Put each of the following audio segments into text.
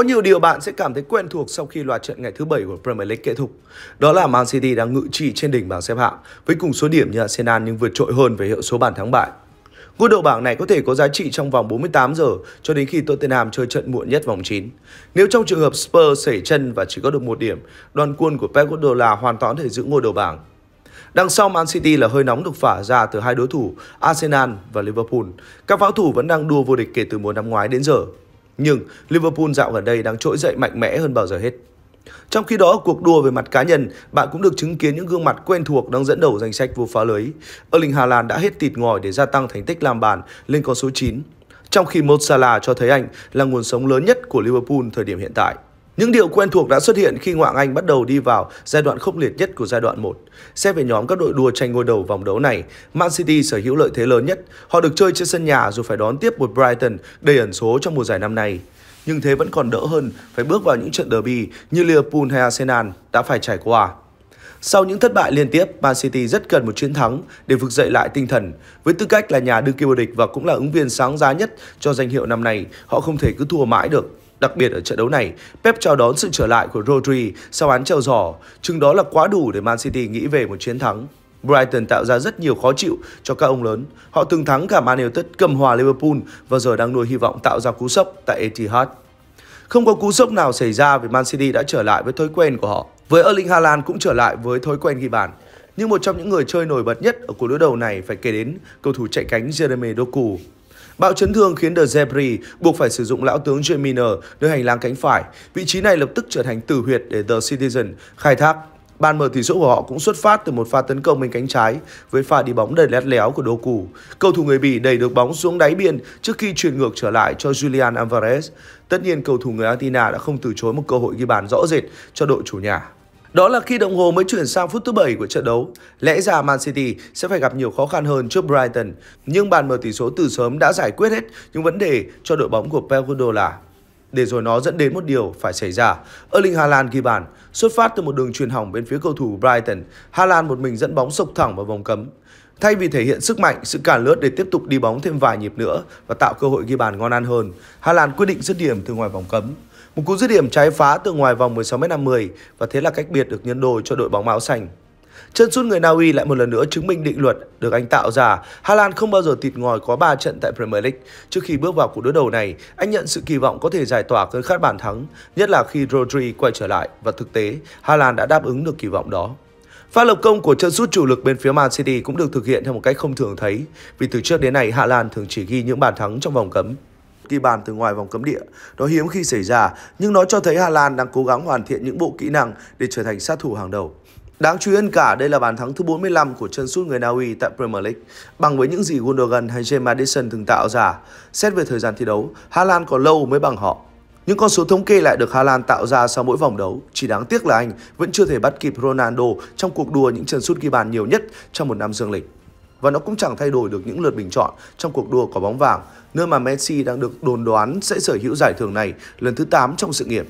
Có nhiều điều bạn sẽ cảm thấy quen thuộc sau khi loạt trận ngày thứ bảy của Premier League kết thúc. Đó là Man City đang ngự trị trên đỉnh bảng xếp hạng với cùng số điểm như Arsenal nhưng vượt trội hơn về hiệu số bàn thắng bại. Ngôi đầu bảng này có thể có giá trị trong vòng 48 giờ cho đến khi Tottenham chơi trận muộn nhất vòng 9. Nếu trong trường hợp Spurs sẩy chân và chỉ có được một điểm, đoàn quân của Pep Guardiola hoàn toàn thể giữ ngôi đầu bảng. Đằng sau Man City là hơi nóng được phả ra từ hai đối thủ Arsenal và Liverpool. Các pháo thủ vẫn đang đua vô địch kể từ mùa năm ngoái đến giờ nhưng Liverpool dạo gần đây đang trỗi dậy mạnh mẽ hơn bao giờ hết. Trong khi đó, cuộc đua về mặt cá nhân, bạn cũng được chứng kiến những gương mặt quen thuộc đang dẫn đầu danh sách vô phá lưới. Erling Haaland đã hết tịt ngòi để gia tăng thành tích làm bàn lên con số 9, trong khi Mo Salah cho thấy anh là nguồn sống lớn nhất của Liverpool thời điểm hiện tại. Những điều quen thuộc đã xuất hiện khi Ngoại Anh bắt đầu đi vào giai đoạn khốc liệt nhất của giai đoạn 1. Xét về nhóm các đội đua tranh ngôi đầu vòng đấu này, Man City sở hữu lợi thế lớn nhất. Họ được chơi trên sân nhà dù phải đón tiếp một Brighton đầy ẩn số trong mùa giải năm nay. Nhưng thế vẫn còn đỡ hơn phải bước vào những trận derby như Liverpool hay Arsenal đã phải trải qua. Sau những thất bại liên tiếp, Man City rất cần một chiến thắng để vực dậy lại tinh thần. Với tư cách là nhà đương kim vô địch và cũng là ứng viên sáng giá nhất cho danh hiệu năm nay, họ không thể cứ thua mãi được. Đặc biệt ở trận đấu này, Pep chào đón sự trở lại của Rodri sau án treo giỏ, chừng đó là quá đủ để Man City nghĩ về một chiến thắng. Brighton tạo ra rất nhiều khó chịu cho các ông lớn. Họ từng thắng cả Man United cầm hòa Liverpool và giờ đang nuôi hy vọng tạo ra cú sốc tại Etihad. Không có cú sốc nào xảy ra vì Man City đã trở lại với thói quen của họ. Với Erling Haaland cũng trở lại với thói quen ghi bàn. Nhưng một trong những người chơi nổi bật nhất ở cuộc đối đầu này phải kể đến cầu thủ chạy cánh Jeremy Doku. Bạo chấn thương khiến De Zebri buộc phải sử dụng lão tướng Jeminer Miner nơi hành lang cánh phải. Vị trí này lập tức trở thành tử huyệt để The Citizen khai thác. Ban mở tỷ số của họ cũng xuất phát từ một pha tấn công bên cánh trái với pha đi bóng đầy lét léo của Doku. Cầu thủ người Bỉ đẩy được bóng xuống đáy biên trước khi chuyển ngược trở lại cho Julian Alvarez. Tất nhiên cầu thủ người Argentina đã không từ chối một cơ hội ghi bàn rõ rệt cho đội chủ nhà. Đó là khi đồng hồ mới chuyển sang phút thứ 7 của trận đấu, lẽ ra Man City sẽ phải gặp nhiều khó khăn hơn trước Brighton, nhưng bàn mở tỷ số từ sớm đã giải quyết hết những vấn đề cho đội bóng của Pep Guardiola. Để rồi nó dẫn đến một điều phải xảy ra. Erling Haaland ghi bàn, xuất phát từ một đường truyền hỏng bên phía cầu thủ Brighton, Haaland một mình dẫn bóng sộc thẳng vào vòng cấm. Thay vì thể hiện sức mạnh, sự cản lướt để tiếp tục đi bóng thêm vài nhịp nữa và tạo cơ hội ghi bàn ngon ăn hơn, Haaland quyết định dứt điểm từ ngoài vòng cấm. Một cú dứt điểm trái phá từ ngoài vòng 16m50 và thế là cách biệt được nhân đôi cho đội bóng áo xanh. Chân sút người Na Uy lại một lần nữa chứng minh định luật được anh tạo ra. Hà Lan không bao giờ tịt ngòi có 3 trận tại Premier League. Trước khi bước vào cuộc đối đầu này, anh nhận sự kỳ vọng có thể giải tỏa cơn khát bàn thắng, nhất là khi Rodri quay trở lại và thực tế, Hà Lan đã đáp ứng được kỳ vọng đó. Pha lập công của chân sút chủ lực bên phía Man City cũng được thực hiện theo một cách không thường thấy, vì từ trước đến nay Hà Lan thường chỉ ghi những bàn thắng trong vòng cấm ghi bàn từ ngoài vòng cấm địa. đó hiếm khi xảy ra, nhưng nó cho thấy Hà Lan đang cố gắng hoàn thiện những bộ kỹ năng để trở thành sát thủ hàng đầu. Đáng chú ý hơn cả, đây là bàn thắng thứ 45 của chân sút người Na Uy tại Premier League, bằng với những gì Gundogan hay James Madison từng tạo ra. Xét về thời gian thi đấu, Hà Lan còn lâu mới bằng họ. Những con số thống kê lại được Hà Lan tạo ra sau mỗi vòng đấu. Chỉ đáng tiếc là Anh vẫn chưa thể bắt kịp Ronaldo trong cuộc đua những chân sút ghi bàn nhiều nhất trong một năm dương lịch và nó cũng chẳng thay đổi được những lượt bình chọn trong cuộc đua có bóng vàng, nơi mà Messi đang được đồn đoán sẽ sở hữu giải thưởng này lần thứ 8 trong sự nghiệp.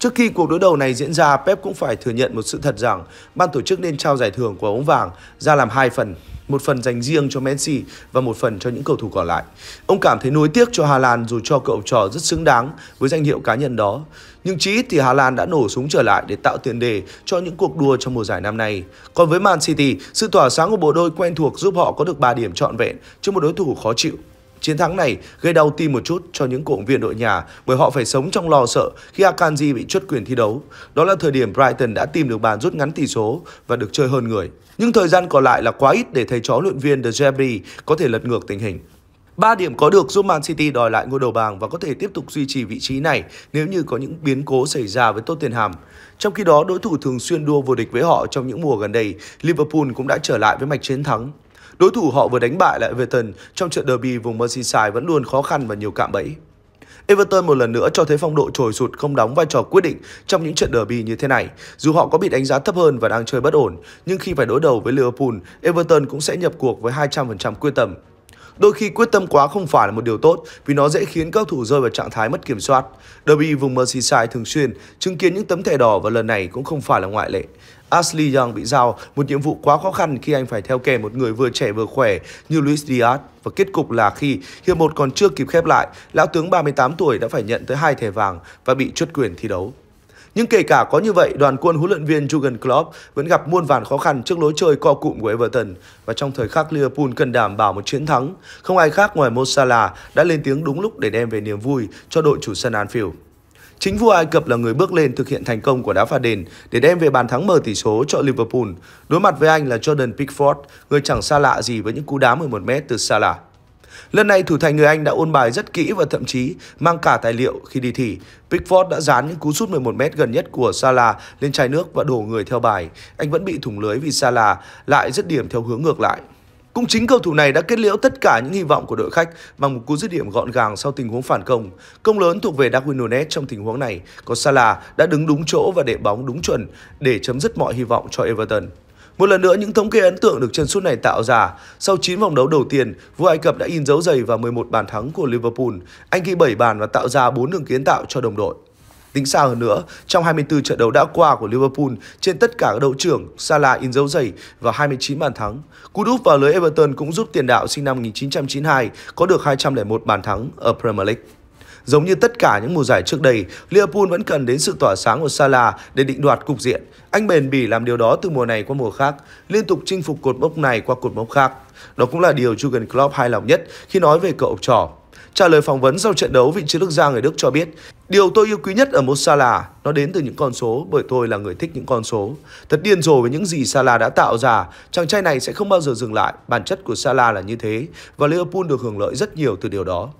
Trước khi cuộc đối đầu này diễn ra, Pep cũng phải thừa nhận một sự thật rằng ban tổ chức nên trao giải thưởng của ống vàng ra làm hai phần, một phần dành riêng cho Messi và một phần cho những cầu thủ còn lại. Ông cảm thấy nuối tiếc cho Hà Lan dù cho cậu trò rất xứng đáng với danh hiệu cá nhân đó. Nhưng chí ít thì Hà Lan đã nổ súng trở lại để tạo tiền đề cho những cuộc đua trong mùa giải năm nay. Còn với Man City, sự tỏa sáng của bộ đôi quen thuộc giúp họ có được 3 điểm trọn vẹn trước một đối thủ khó chịu Chiến thắng này gây đau tim một chút cho những cổ động viên đội nhà bởi họ phải sống trong lo sợ khi Akanji bị truất quyền thi đấu. Đó là thời điểm Brighton đã tìm được bàn rút ngắn tỷ số và được chơi hơn người. Nhưng thời gian còn lại là quá ít để thầy chó luyện viên De Gea có thể lật ngược tình hình. 3 điểm có được giúp Man City đòi lại ngôi đầu bảng và có thể tiếp tục duy trì vị trí này nếu như có những biến cố xảy ra với Tottenham. Trong khi đó, đối thủ thường xuyên đua vô địch với họ trong những mùa gần đây, Liverpool cũng đã trở lại với mạch chiến thắng. Đối thủ họ vừa đánh bại lại Everton trong trận derby vùng Merseyside vẫn luôn khó khăn và nhiều cạm bẫy. Everton một lần nữa cho thấy phong độ trồi sụt không đóng vai trò quyết định trong những trận derby như thế này. Dù họ có bị đánh giá thấp hơn và đang chơi bất ổn, nhưng khi phải đối đầu với Liverpool, Everton cũng sẽ nhập cuộc với 200% quyết tâm. Đôi khi quyết tâm quá không phải là một điều tốt vì nó dễ khiến các thủ rơi vào trạng thái mất kiểm soát. Derby vùng Merseyside thường xuyên chứng kiến những tấm thẻ đỏ và lần này cũng không phải là ngoại lệ. Ashley Young bị giao một nhiệm vụ quá khó khăn khi anh phải theo kèm một người vừa trẻ vừa khỏe như Luis Diaz và kết cục là khi hiệp một còn chưa kịp khép lại, lão tướng 38 tuổi đã phải nhận tới hai thẻ vàng và bị truất quyền thi đấu. Nhưng kể cả có như vậy, đoàn quân huấn luyện viên Jurgen Klopp vẫn gặp muôn vàn khó khăn trước lối chơi co cụm của Everton và trong thời khắc Liverpool cần đảm bảo một chiến thắng, không ai khác ngoài Mo Salah đã lên tiếng đúng lúc để đem về niềm vui cho đội chủ sân Anfield. Chính vua Ai Cập là người bước lên thực hiện thành công của đá phạt đền để đem về bàn thắng mở tỷ số cho Liverpool. Đối mặt với anh là Jordan Pickford, người chẳng xa lạ gì với những cú đá 11m từ Salah. Lần này thủ thành người Anh đã ôn bài rất kỹ và thậm chí mang cả tài liệu khi đi thi. Pickford đã dán những cú sút 11m gần nhất của Salah lên chai nước và đổ người theo bài. Anh vẫn bị thủng lưới vì Salah lại dứt điểm theo hướng ngược lại. Cũng chính cầu thủ này đã kết liễu tất cả những hy vọng của đội khách bằng một cú dứt điểm gọn gàng sau tình huống phản công. Công lớn thuộc về Darwin Nunez trong tình huống này, có Salah đã đứng đúng chỗ và để bóng đúng chuẩn để chấm dứt mọi hy vọng cho Everton. Một lần nữa những thống kê ấn tượng được chân sút này tạo ra. Sau 9 vòng đấu đầu tiên, vua Ai Cập đã in dấu giày vào 11 bàn thắng của Liverpool. Anh ghi 7 bàn và tạo ra 4 đường kiến tạo cho đồng đội. Tính xa hơn nữa, trong 24 trận đấu đã qua của Liverpool, trên tất cả các đấu trưởng, Salah in dấu giày và 29 bàn thắng. Cú đúp vào lưới Everton cũng giúp tiền đạo sinh năm 1992 có được 201 bàn thắng ở Premier League. Giống như tất cả những mùa giải trước đây, Liverpool vẫn cần đến sự tỏa sáng của Salah để định đoạt cục diện. Anh bền bỉ làm điều đó từ mùa này qua mùa khác, liên tục chinh phục cột mốc này qua cột mốc khác. Đó cũng là điều Jurgen Klopp hài lòng nhất khi nói về cậu trò Trả lời phỏng vấn sau trận đấu vị trí Đức Giang người Đức cho biết, điều tôi yêu quý nhất ở Mo Salah nó đến từ những con số bởi tôi là người thích những con số. Thật điên rồ với những gì Salah đã tạo ra, chàng trai này sẽ không bao giờ dừng lại, bản chất của Salah là như thế và Liverpool được hưởng lợi rất nhiều từ điều đó.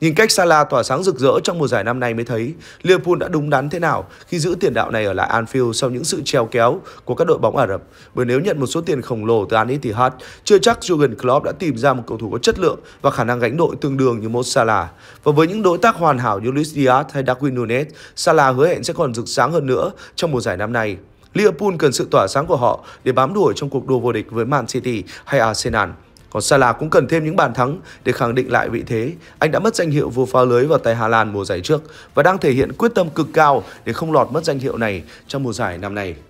Nhìn cách Salah tỏa sáng rực rỡ trong mùa giải năm nay mới thấy Liverpool đã đúng đắn thế nào khi giữ tiền đạo này ở lại Anfield sau những sự treo kéo của các đội bóng Ả Rập. Bởi nếu nhận một số tiền khổng lồ từ Al Ittihad, chưa chắc Jurgen Klopp đã tìm ra một cầu thủ có chất lượng và khả năng gánh đội tương đương như Mo Salah. Và với những đối tác hoàn hảo như Luis Diaz hay Darwin Nunez, Salah hứa hẹn sẽ còn rực sáng hơn nữa trong mùa giải năm nay. Liverpool cần sự tỏa sáng của họ để bám đuổi trong cuộc đua vô địch với Man City hay Arsenal. Còn Salah cũng cần thêm những bàn thắng để khẳng định lại vị thế. Anh đã mất danh hiệu vua phá lưới vào tay Hà Lan mùa giải trước và đang thể hiện quyết tâm cực cao để không lọt mất danh hiệu này trong mùa giải năm nay.